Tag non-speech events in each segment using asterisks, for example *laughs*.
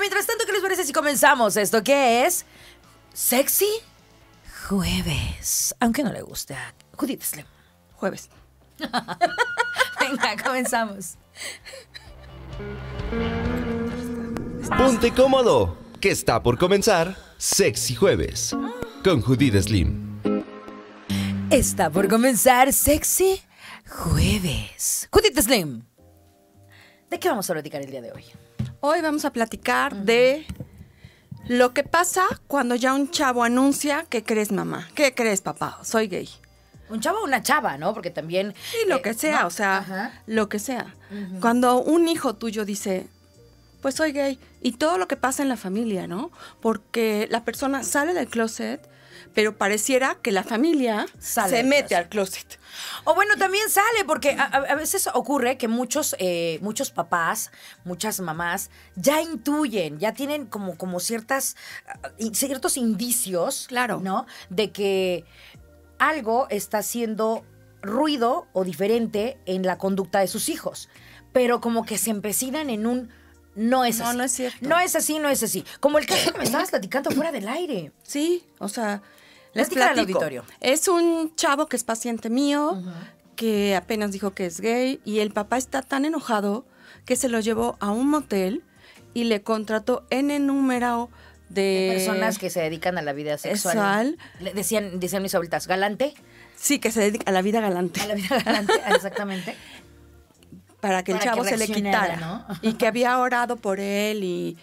mientras tanto, ¿qué les parece si comenzamos esto? ¿Qué es? ¿Sexy? Jueves. Aunque no le guste a Judith Slim. Jueves. *laughs* Venga, comenzamos. Ponte cómodo, que está por comenzar Sexy Jueves con Judith Slim. Está por comenzar Sexy Jueves. Judith Slim, ¿de qué vamos a platicar el día de hoy? Hoy vamos a platicar de lo que pasa cuando ya un chavo anuncia que crees mamá, que crees papá, soy gay. Un chavo o una chava, ¿no? Porque también... Sí, lo eh, que sea, o sea, lo que sea. Cuando un hijo tuyo dice, pues soy gay, y todo lo que pasa en la familia, ¿no? Porque la persona sale del closet pero pareciera que la familia sale se mete al closet. O bueno, también sale, porque a, veces ocurre que muchos, eh, muchos papás, muchas mamás, ya intuyen, ya tienen como, como ciertas, ah, ciertos indicios, claro. ¿no? De que algo está haciendo ruido o diferente en la conducta de sus hijos, pero como que se empecinan en un no es así. No, no es cierto. No es así, no es así. Como el caso que me estabas platicando fuera del aire. Sí, o sea, les platico. Es un chavo que es paciente mío, que apenas dijo que es gay y el papá está tan enojado que se lo llevó a un motel y le contrató N número de, personas que se dedican a la vida sexual. Le decían, mis abuelitas, galante. Sí, que se dedica a la vida galante. A la vida galante, *laughs* exactamente. Para que el chavo se le quitara. y que había orado por él y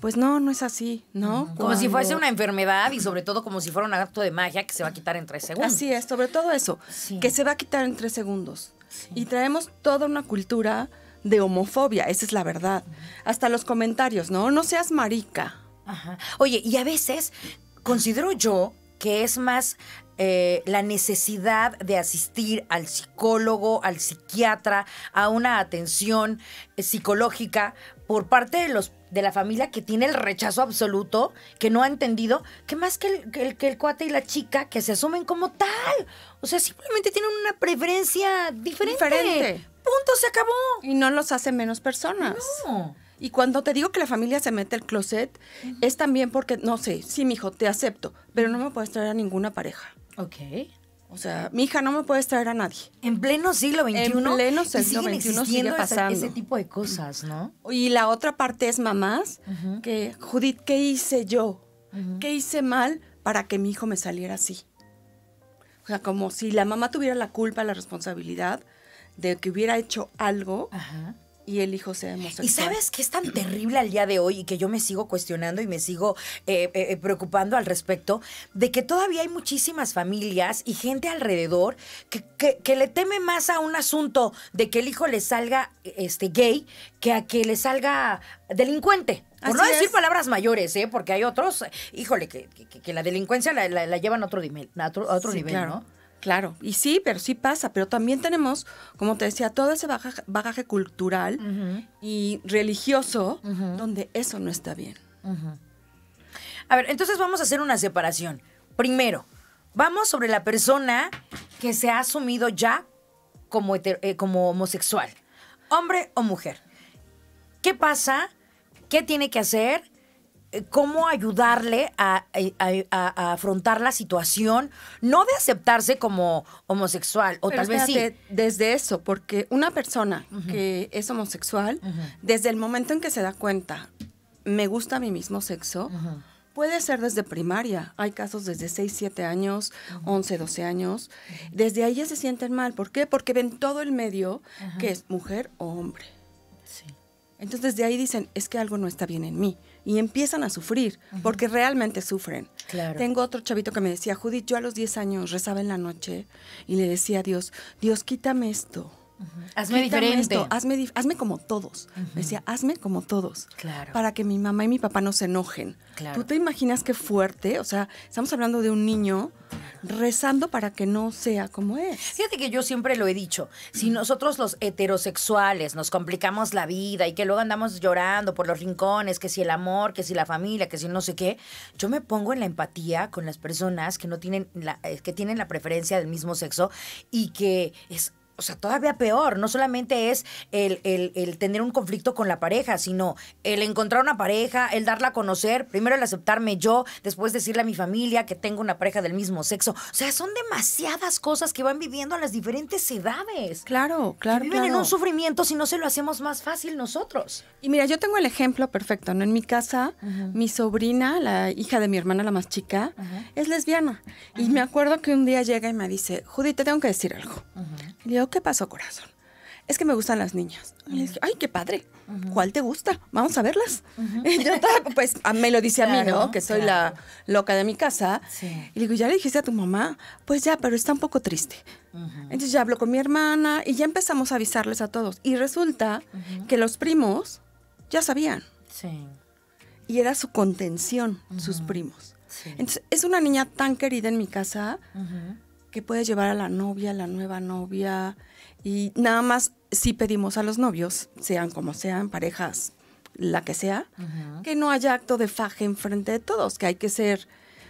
pues no, no es así, ¿no? Como si fuese una enfermedad y sobre todo como si fuera un acto de magia que se va a quitar en tres segundos. Así es, sobre todo eso, que se va a quitar en tres segundos. Y traemos toda una cultura de homofobia, esa es la verdad. Hasta los comentarios, ¿no? No seas marica. Ajá. Oye, y a veces considero yo que es más eh, la necesidad de asistir al psicólogo, al psiquiatra, a una atención eh, psicológica por parte de los de la familia que tiene el rechazo absoluto, que no ha entendido, que más que el, que el, cuate y la chica que se asumen como tal. O sea, simplemente tienen una preferencia diferente. Punto, se acabó. Y no los hacen menos personas. No. Y cuando te digo que la familia se mete al closet, es también porque, no sé, sí, mijo, te acepto, pero no me puedes traer a ninguna pareja. Ok. O sea, mi hija no me puede traer a nadie. En pleno siglo XXI. En pleno siglo XXI sigue pasando. Ese, tipo de cosas, ¿no? Y la otra parte es mamás, que, Judith, ¿qué hice yo? ¿Qué hice mal para que mi hijo me saliera así? O sea, como si la mamá tuviera la culpa, la responsabilidad de que hubiera hecho algo Ajá y el hijo sea homosexual. ¿Y sabes que es tan terrible al día de hoy y que yo me sigo cuestionando y me sigo eh, eh, eh, preocupando al respecto? De que todavía hay muchísimas familias y gente alrededor que, le teme más a un asunto de que el hijo le salga este, gay que a que le salga delincuente. Por no decir palabras mayores, ¿eh? porque hay otros, híjole, que, la delincuencia la, la, llevan a otro, a a otro nivel, ¿no? Claro, y sí, pero sí pasa, pero también tenemos, como te decía, todo ese bagaje, cultural y religioso donde eso no está bien. A ver, entonces vamos a hacer una separación. Primero, vamos sobre la persona que se ha asumido ya como, eh, como homosexual, hombre o mujer. ¿Qué pasa? ¿Qué tiene que hacer? Eh, cómo ayudarle a, afrontar la situación, no de aceptarse como homosexual, o tal vez sí. Desde eso, porque una persona que es homosexual, desde el momento en que se da cuenta, me gusta mi mismo sexo, Puede ser desde primaria, hay casos desde 6, 7 años, 11, 12 años. Desde ahí ya se sienten mal. ¿Por qué? Porque ven todo el medio que es mujer o hombre. Sí. Entonces de ahí dicen, es que algo no está bien en mí y empiezan a sufrir, porque realmente sufren. Tengo otro chavito que me decía, Judith, yo a los 10 años rezaba en la noche y le decía a Dios, Dios, quítame esto. Hazme diferente. hazme, hazme, como todos. Me decía, hazme como todos. Claro. Para que mi mamá y mi papá no se enojen. Claro. ¿Tú te imaginas qué fuerte? O sea, estamos hablando de un niño rezando para que no sea como es. Fíjate que yo siempre lo he dicho. Si nosotros los heterosexuales nos complicamos la vida y que luego andamos llorando por los rincones, que si el amor, que si la familia, que si no sé qué, yo me pongo en la empatía con las personas que no tienen la, eh, que tienen la preferencia del mismo sexo y que es o sea, todavía peor, no solamente es el, el, el, tener un conflicto con la pareja, sino el encontrar una pareja, el darla a conocer, primero el aceptarme yo, después decirle a mi familia que tengo una pareja del mismo sexo. O sea, son demasiadas cosas que van viviendo a las diferentes edades. Claro, claro. viven en un sufrimiento si no se lo hacemos más fácil nosotros. Y mira, yo tengo el ejemplo perfecto, ¿no? En mi casa, mi sobrina, la hija de mi hermana, la más chica, es lesbiana. Y me acuerdo que un día llega y me dice, Judy, te tengo que decir algo. Y le digo, ¿qué pasó, corazón? Es que me gustan las niñas. Y le dije, ay, qué padre. ¿Cuál te gusta? Vamos a verlas. *laughs* Y yo ah, pues ah, me lo dice a mí, ¿no? Que soy la loca de mi casa. Y le digo, ¿ya le dijiste a tu mamá? Pues ya, pero está un poco triste. Entonces ya hablo con mi hermana y ya empezamos a avisarles a todos. Y resulta que los primos ya sabían. Sí. Y era su contención, sus primos. Entonces, es una niña tan querida en mi casa que puede llevar a la novia, la nueva novia, y nada más si pedimos a los novios, sean como sean, parejas, la que sea, que no haya acto de faje enfrente de todos, que hay que ser,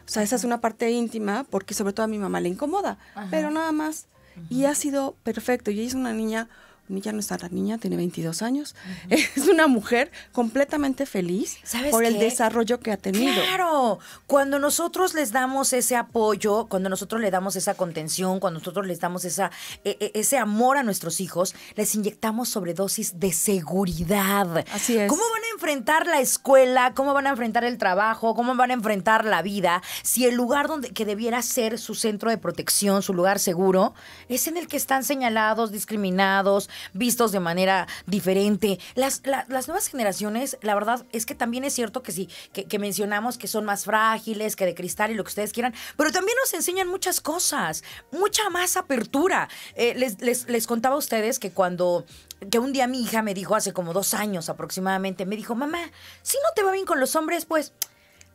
o sea, esa es una parte íntima porque sobre todo a mi mamá le incomoda, pero nada más. Y ha sido perfecto, y ella es una niña ya no está la niña, tiene 22 años. *laughs* Es una mujer completamente feliz por el desarrollo que ha tenido. Claro, cuando nosotros les damos ese apoyo, cuando nosotros le damos esa contención, cuando nosotros les damos esa, e, e, ese amor a nuestros hijos, les inyectamos sobredosis de seguridad. Así es. ¿Cómo van a enfrentar la escuela? ¿Cómo van a enfrentar el trabajo? ¿Cómo van a enfrentar la vida si el lugar donde que debiera ser su centro de protección, su lugar seguro, es en el que están señalados, discriminados, vistos de manera diferente. Las, nuevas generaciones, la verdad es que también es cierto que sí, que, mencionamos que son más frágiles, que de cristal y lo que ustedes quieran, pero también nos enseñan muchas cosas, mucha más apertura. Eh, les, les, les contaba a ustedes que cuando que un día mi hija me dijo hace como dos años aproximadamente, me dijo, mamá, si no te va bien con los hombres, pues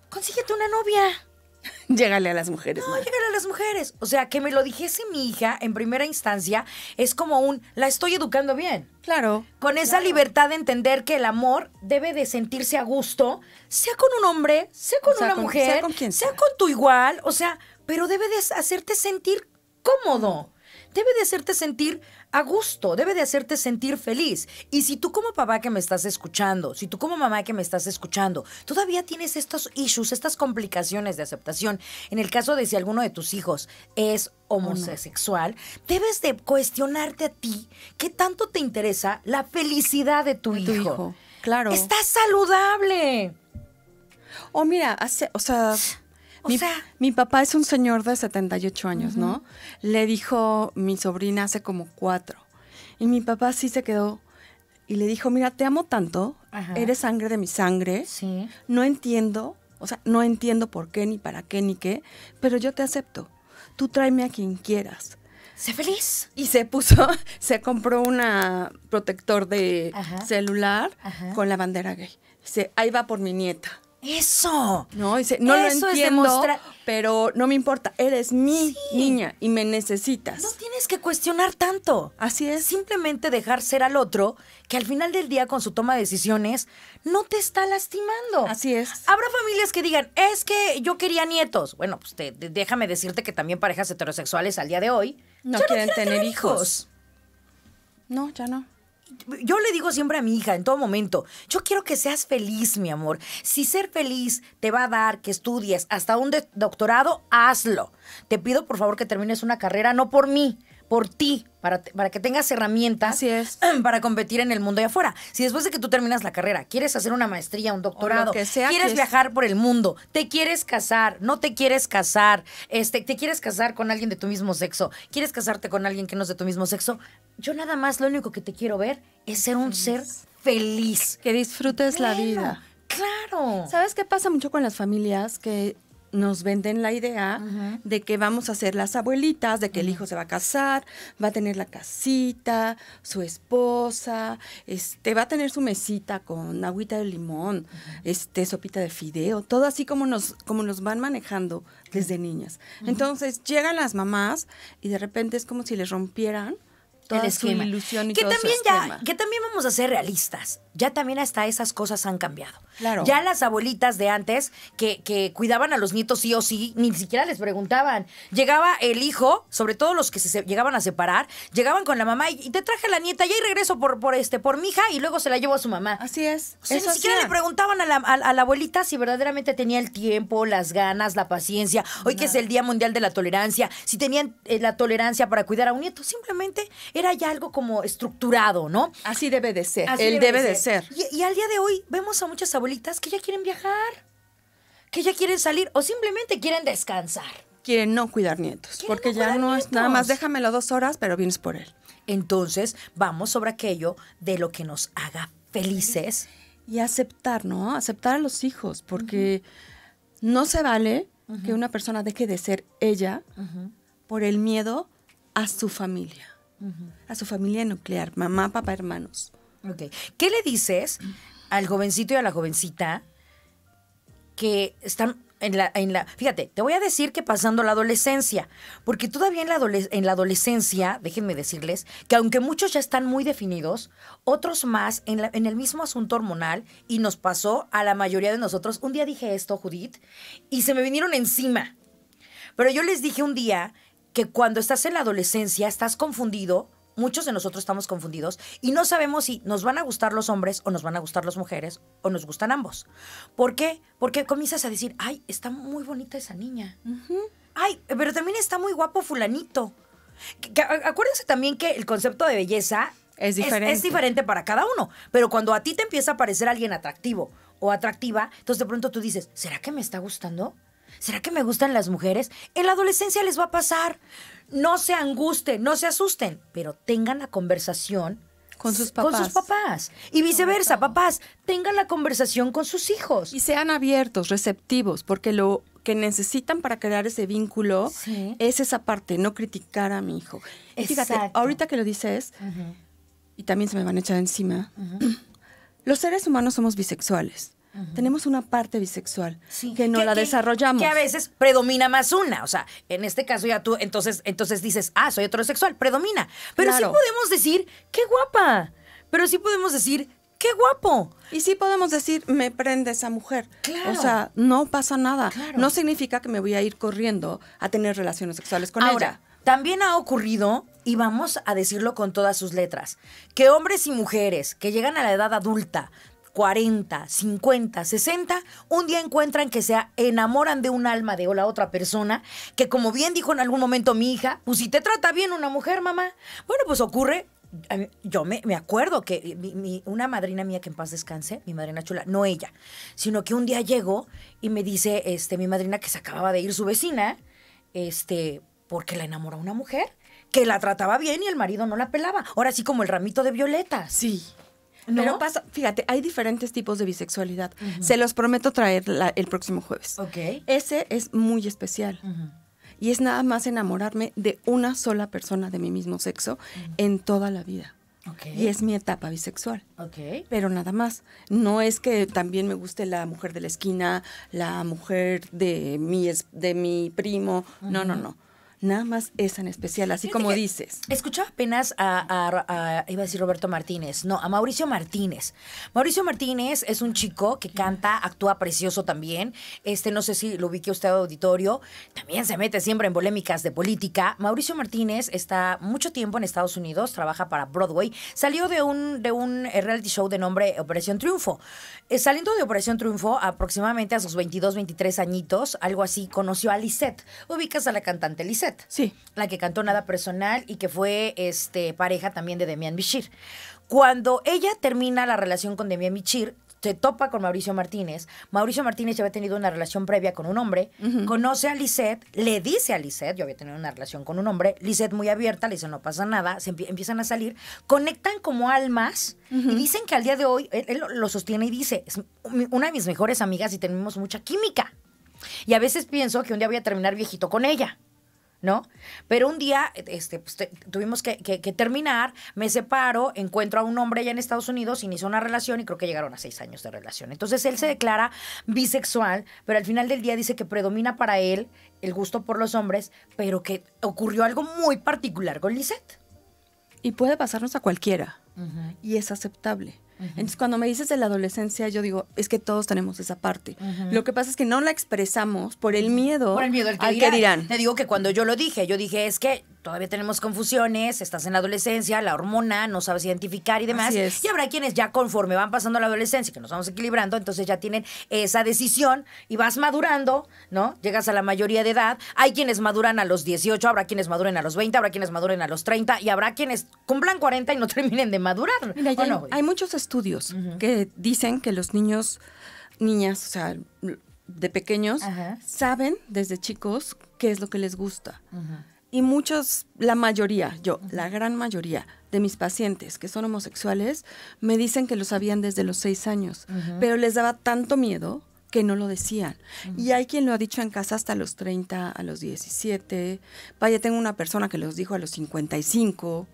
consíguete una novia. *laughs* Llégale a las mujeres. No, a las mujeres. O sea, que me lo dijese mi hija en primera instancia es como un, la estoy educando bien. Claro. Con esa libertad de entender que el amor debe de sentirse a gusto, sea con un hombre, sea con una mujer, sea con, quien sea. sea con tu igual, o sea, pero debe de hacerte sentir cómodo debe de hacerte sentir a gusto, debe de hacerte sentir feliz. Y si tú como papá que me estás escuchando, si tú como mamá que me estás escuchando, todavía tienes estos issues, estas complicaciones de aceptación, en el caso de si alguno de tus hijos es homosexual, debes de cuestionarte a ti qué tanto te interesa la felicidad de tu, hijo. Claro. Está saludable. O oh, mira, hace, o sea, mi, papá es un señor de 78 años, ¿no? Le dijo mi sobrina hace como cuatro. Y mi papá sí se quedó y le dijo: Mira, te amo tanto, eres sangre de mi sangre. Sí. No entiendo, o sea, no entiendo por qué, ni para qué, ni qué, pero yo te acepto. Tú tráeme a quien quieras. Sé feliz. Y se puso, *laughs* se compró una protector de celular con la bandera gay. Dice, ahí va por mi nieta. Eso. No, no Eso lo entiendo, pero no me importa. Eres mi niña y me necesitas. No tienes que cuestionar tanto. Así es. Simplemente dejar ser al otro que al final del día con su toma de decisiones no te está lastimando. Así es. Habrá familias que digan, es que yo quería nietos. Bueno, pues déjame decirte que también parejas heterosexuales al día de hoy no, quieren, tener, hijos. No, ya no yo le digo siempre a mi hija en todo momento, yo quiero que seas feliz, mi amor. Si ser feliz te va a dar que estudies hasta un doctorado, hazlo. Te pido por favor que termines una carrera, no por mí, por ti, para, para que tengas herramientas *clears throat* para competir en el mundo y afuera. Si después de que tú terminas la carrera quieres hacer una maestría, un doctorado, quieres viajar por el mundo, te quieres casar, no te quieres casar, este, te quieres casar con alguien de tu mismo sexo, quieres casarte con alguien que no es de tu mismo sexo, yo nada más lo único que te quiero ver es ser un ser feliz. Que disfrutes la vida. Claro. ¿Sabes qué pasa mucho con las familias? Que nos venden la idea de que vamos a ser las abuelitas, de que el hijo se va a casar, va a tener la casita, su esposa, este, va a tener su mesita con agüita de limón, este, sopita de fideo, todo así como nos, como nos van manejando desde niñas. Entonces llegan las mamás y de repente es como si les rompieran el ilusión y que también ya, que también vamos a ser realistas. Ya también hasta esas cosas han cambiado. Claro. Ya las abuelitas de antes que, cuidaban a los nietos sí o sí, ni siquiera les preguntaban. Llegaba el hijo, sobre todo los que se llegaban a separar, llegaban con la mamá y, te traje a la nieta, ya y regreso por, por este, por mi hija y luego se la llevo a su mamá. Así es. ni siquiera le preguntaban a la, abuelita si verdaderamente tenía el tiempo, las ganas, la paciencia. Hoy que es el Día Mundial de la Tolerancia, si tenían eh, la tolerancia para cuidar a un nieto, simplemente era ya algo como estructurado, ¿no? Así debe de ser. Él debe, de ser. Y, al día de hoy vemos a muchas abuelitas que ya quieren viajar, que ya quieren salir o simplemente quieren descansar quieren no cuidar nietos, porque ya no es nada más déjamelo dos horas, pero vienes por él. Entonces, vamos sobre aquello de lo que nos haga felices. Y aceptar, ¿no? Aceptar a los hijos, porque no se vale que una persona deje de ser ella por el miedo a su familia a su familia nuclear, mamá, papá, hermanos. ¿Qué le dices al jovencito y a la jovencita que están en la, en la, fíjate, te voy a decir que pasando la adolescencia, porque todavía en la, en la adolescencia, déjenme decirles, que aunque muchos ya están muy definidos, otros más en, en el mismo asunto hormonal, y nos pasó a la mayoría de nosotros, un día dije esto, Judith, y se me vinieron encima. Pero yo les dije un día que cuando estás en la adolescencia estás confundido, muchos de nosotros estamos confundidos y no sabemos si nos van a gustar los hombres o nos van a gustar las mujeres o nos gustan ambos. ¿Por qué? Porque comienzas a decir, ay, está muy bonita esa niña. Ay, pero también está muy guapo fulanito. acuérdense también que el concepto de belleza es diferente. Es, es diferente para cada uno, pero cuando a ti te empieza a parecer alguien atractivo o atractiva, entonces de pronto tú dices, ¿será que me está gustando? ¿Será que me gustan las mujeres? En la adolescencia les va a pasar. No se angusten, no se asusten, pero tengan la conversación con sus papás. Y viceversa, papás, tengan la conversación con sus hijos. Y sean abiertos, receptivos, porque lo que necesitan para crear ese vínculo es esa parte, no criticar a mi hijo. fíjate, ahorita que lo dices, y también se me van a echar encima, *clears throat* los seres humanos somos bisexuales. Tenemos una parte bisexual que no la desarrollamos. Que a veces predomina más una. O sea, en este caso ya tú entonces, entonces dices, ah, soy heterosexual, predomina. Pero sí podemos decir, qué guapa. Pero sí podemos decir, qué guapo. Y sí podemos decir, me prende esa mujer. Claro. O sea, no pasa nada. No significa que me voy a ir corriendo a tener relaciones sexuales con Ahora, También ha ocurrido, y vamos a decirlo con todas sus letras, que hombres y mujeres que llegan a la edad adulta 40, 50, 60, un día encuentran que se enamoran de un alma de o la otra persona, que como bien dijo en algún momento mi hija, pues si te trata bien una mujer, mamá, bueno, pues ocurre eh, yo me, acuerdo que una madrina mía que en paz descanse, mi madrina chula, no ella, sino que un día llegó y me dice este, mi madrina que se acababa de ir su vecina, este, porque la enamoró una mujer que la trataba bien y el marido no la pelaba. Ahora sí como el ramito de violeta. Sí. ¿No? Pero pasa, fíjate, hay diferentes tipos de bisexualidad. Se los prometo traer el próximo jueves. Ok. Ese es muy especial. Y es nada más enamorarme de una sola persona de mi mismo sexo en toda la vida. Okay. Y es mi etapa bisexual. Okay. Pero nada más. No es que también me guste la mujer de la esquina, la mujer de mi, de mi primo. No, no, no nada más esa en especial, así como dices. Escuchaba apenas a, iba a decir Roberto Martínez, no, a Mauricio Martínez. Mauricio Martínez es un chico que canta, actúa precioso también. Este, no sé si lo ubique usted auditorio, también se mete siempre en polémicas de política. Mauricio Martínez está mucho tiempo en Estados Unidos, trabaja para Broadway, salió de un, de un eh, reality show de nombre Operación Triunfo. Eh, saliendo de Operación Triunfo, aproximadamente a sus 22, 23 añitos, algo así, conoció a Lisette. Ubicas a la cantante Lisette. Sí. La que cantó Nada Personal y que fue este, pareja también de Demian Bichir. Cuando ella termina la relación con Demian Bichir, se topa con Mauricio Martínez. Mauricio Martínez ya había tenido una relación previa con un hombre, conoce a Lisette, le dice a Lisette, yo había tenido una relación con un hombre, Lisette muy abierta, le dice no pasa nada, se empiezan a salir, conectan como almas y dicen que al día de hoy él lo sostiene y dice, es una de mis mejores amigas y tenemos mucha química. Y a veces pienso que un día voy a terminar viejito con ella. ¿no? Pero un día este, pues, tuvimos que, terminar, me separo, encuentro a un hombre allá en Estados Unidos, inicio una relación y creo que llegaron a seis años de relación. Entonces él se declara bisexual, pero al final del día dice que predomina para él el gusto por los hombres, pero que ocurrió algo muy particular con Lisette. Y puede pasarnos a cualquiera y es aceptable. Entonces, cuando me dices de la adolescencia, yo digo, es que todos tenemos esa parte. Lo que pasa es que no la expresamos por el miedo, por el miedo al que, dirán. Te digo que cuando yo lo dije, yo dije, es que todavía tenemos confusiones, estás en la adolescencia, la hormona, no sabes identificar y demás. Y habrá quienes ya conforme van pasando la adolescencia, que nos vamos equilibrando, entonces ya tienen esa decisión y vas madurando, ¿no? Llegas a la mayoría de edad. Hay quienes maduran a los 18, habrá quienes maduren a los 20, habrá quienes maduren a los 30 y habrá quienes cumplan 40 y no *laughs* terminen de madurar. hay, muchos estudios que dicen que los niños, niñas, o sea, de pequeños, saben desde chicos qué es lo que les gusta. Y muchos, la mayoría, yo, la gran mayoría de mis pacientes que son homosexuales, me dicen que lo sabían desde los seis años, pero les daba tanto miedo que no lo decían. Y hay quien lo ha dicho en casa hasta los 30, a los 17. Vaya, tengo una persona que los dijo a los 55.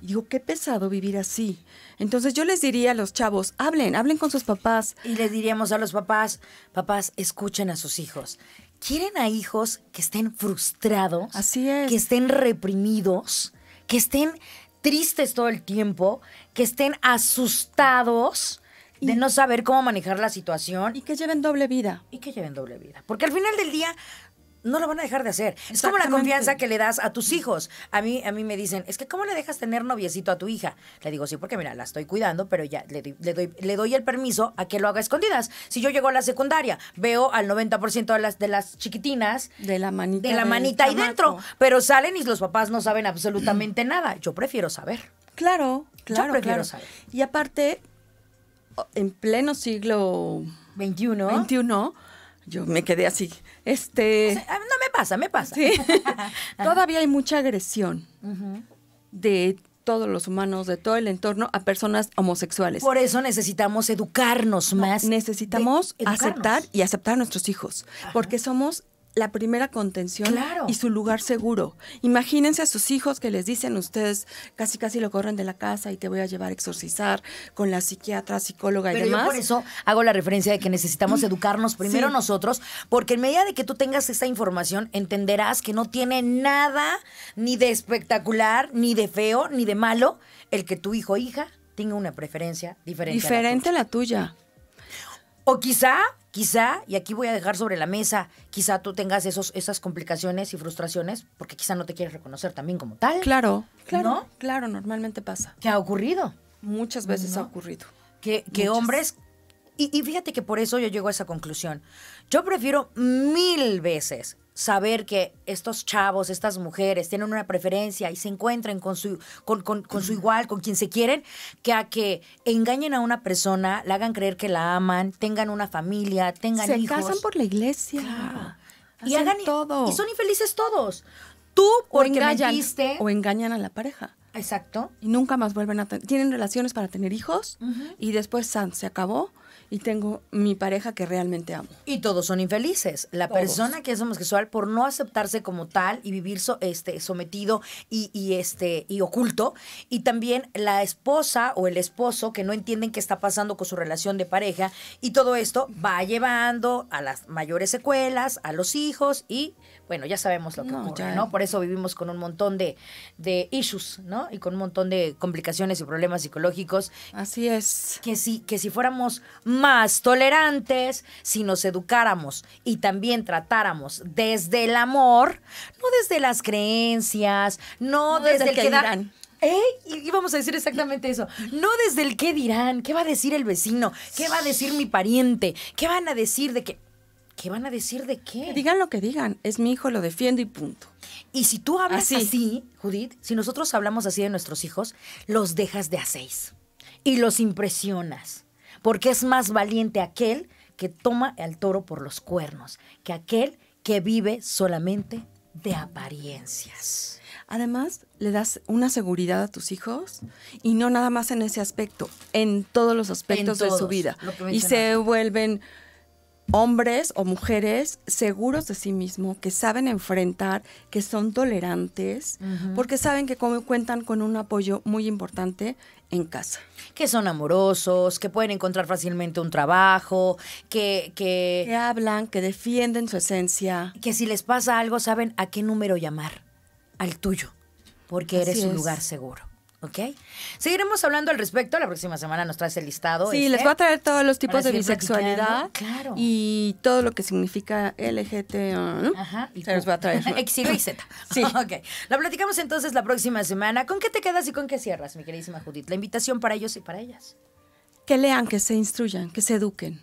digo, qué pesado vivir así. Entonces yo les diría a los chavos, hablen, hablen con sus papás. Y les diríamos a los papás, papás, escuchen a sus hijos. ¿Quieren a hijos que estén frustrados? Así es. Que estén reprimidos, que estén tristes todo el tiempo, que estén asustados de no saber cómo manejar la situación. Y que lleven doble vida. Y que lleven doble vida. Porque al final del día no lo van a dejar de hacer. Es como la confianza que le das a tus hijos. A mí, a mí me dicen, es que ¿cómo le dejas tener noviecito a tu hija? Le digo, sí, porque mira, la estoy cuidando, pero ya le doy, le doy, el permiso a que lo haga escondidas. Si yo llego a la secundaria, veo al 90% de las, de las chiquitinas. De la manita. De la manita ahí dentro. Pero salen y los papás no saben absolutamente nada. Yo prefiero saber. Claro, claro. Yo prefiero saber. Y aparte, en pleno siglo XXI. yo me quedé así. Este. Ah, no me pasa, me pasa. *laughs* Todavía hay mucha agresión de todos los humanos, de todo el entorno, a personas homosexuales. Por eso necesitamos educarnos más. Necesitamos aceptar y aceptar a nuestros hijos, porque somos la primera contención y su lugar seguro. Imagínense a sus hijos que les dicen ustedes, casi casi lo corren de la casa y te voy a llevar a exorcizar con la psiquiatra, psicóloga y demás. Yo por eso hago la referencia de que necesitamos mm. educarnos primero nosotros, porque en medida de que tú tengas esta información, entenderás que no tiene nada ni de espectacular, ni de feo, ni de malo el que tu hijo o hija tenga una preferencia diferente. Diferente A la tuya. O quizá Quizá, y aquí voy a dejar sobre la mesa, quizá tú tengas esos, esas complicaciones y frustraciones porque quizá no te quieres reconocer también como tal. Claro, claro, claro, normalmente pasa. ¿Qué ha ocurrido? Muchas veces ha ocurrido. Que, hombres... y fíjate que por eso yo llego a esa conclusión. Yo prefiero mil veces saber que estos chavos, estas mujeres tienen una preferencia y se encuentran con su, con, con, con su igual, con quien se quieren, que a que engañen a una persona, la hagan creer que la aman, tengan una familia, tengan hijos. Se casan por la iglesia. Y hagan todo. Y son infelices todos. Tú porque o engañan, o engañan a la pareja. Exacto. Y nunca más vuelven a tener. Tienen relaciones para tener hijos y después se acabó y tengo mi pareja que realmente amo. Y todos son infelices. La persona que es homosexual por no aceptarse como tal y vivir este, sometido y, este, y oculto. Y también la esposa o el esposo que no entienden qué está pasando con su relación de pareja. Y todo esto va llevando a las mayores secuelas, a los hijos y bueno, ya sabemos lo que ocurre, Por eso vivimos con un montón de, issues, ¿no? Y con un montón de complicaciones y problemas psicológicos. Así es. Que si, que si fuéramos más tolerantes si nos educáramos y también tratáramos desde el amor, no desde las creencias, no, desde, el que, dirán. ¿Eh? Y vamos a decir exactamente eso. No desde el qué dirán, qué va a decir el vecino, qué va a decir mi pariente, qué van a decir de qué. ¿Qué van a decir de qué? digan lo que digan, es mi hijo, lo defiendo y punto. Y si tú hablas así. así, Judith, si nosotros hablamos así de nuestros hijos, los dejas de a seis y los impresionas porque es más valiente aquel que toma al toro por los cuernos que aquel que vive solamente de apariencias. Además, le das una seguridad a tus hijos y no nada más en ese aspecto, en todos los aspectos de su vida. Y se vuelven hombres o mujeres seguros de sí mismos, que saben enfrentar, que son tolerantes, porque saben que cuentan con un apoyo muy importante en casa. Que son amorosos, que pueden encontrar fácilmente un trabajo, que, que... hablan, que defienden su esencia. Que si les pasa algo saben a qué número llamar, al tuyo, porque eres un lugar seguro. ¿Ok? Seguiremos hablando al respecto. La próxima semana nos traes el listado. Sí, ¿este? les voy a traer todos los tipos de bisexualidad. Y todo lo que significa LGT. Ajá. se los voy a traer. *laughs* X, Y, Z. Sí. *laughs* ok. La platicamos entonces la próxima semana. ¿Con qué te quedas y con qué cierras, mi queridísima Judith? La invitación para ellos y para ellas. Que lean, que se instruyan, que se eduquen.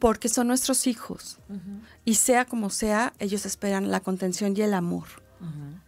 Porque son nuestros hijos. Y sea como sea, ellos esperan la contención y el amor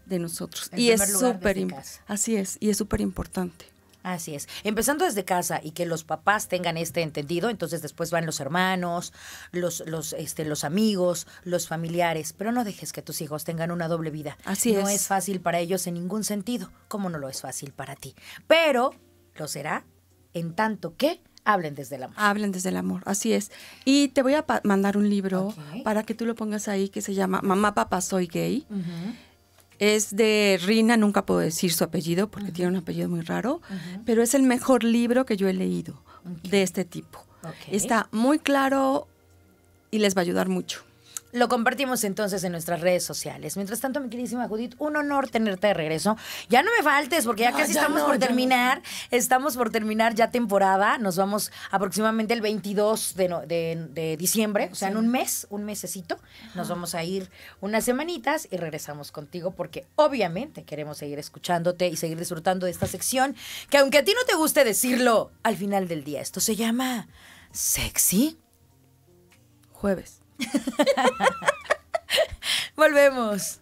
de nosotros. y es súper así es, y es súper importante. Así es. Empezando desde casa y que los papás tengan este entendido, entonces después van los hermanos, los, los, este, los amigos, los familiares, pero no dejes que tus hijos tengan una doble vida. Así es. No es fácil para ellos en ningún sentido, como no lo es fácil para ti. Pero lo será en tanto que hablen desde el amor. Hablen desde el amor, así es. Y te voy a mandar un libro para que tú lo pongas ahí que se llama Mamá, Papá, Soy Gay. Es de Rina, nunca puedo decir su apellido porque tiene un apellido muy raro, pero es el mejor libro que yo he leído de este tipo. Está muy claro y les va a ayudar mucho. Lo compartimos entonces en nuestras redes sociales. Mientras tanto, mi queridísima Judith, un honor tenerte de regreso. Ya no me faltes, porque ya casi estamos por terminar. Estamos por terminar ya temporada. Nos vamos aproximadamente el 22 de, diciembre, o sea, en un mes, un mesecito. Nos vamos a ir unas semanitas y regresamos contigo, porque obviamente queremos seguir escuchándote y seguir disfrutando de esta sección, que aunque a ti no te guste decirlo, al final del día, esto se llama sexy. Jueves. *laughs* Volvemos.